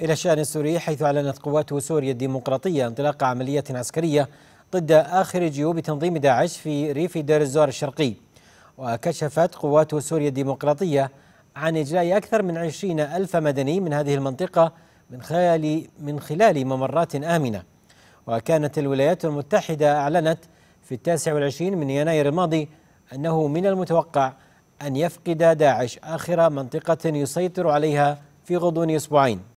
إلى الشأن السوري حيث أعلنت قوات سوريا الديمقراطية انطلاق عملية عسكرية ضد آخر جيوب تنظيم داعش في ريف دير الزور الشرقي وكشفت قوات سوريا الديمقراطية عن إجلاء أكثر من عشرين ألف مدني من هذه المنطقة من خلال, من خلال ممرات آمنة وكانت الولايات المتحدة أعلنت في التاسع والعشرين من يناير الماضي أنه من المتوقع أن يفقد داعش آخر منطقة يسيطر عليها في غضون أسبوعين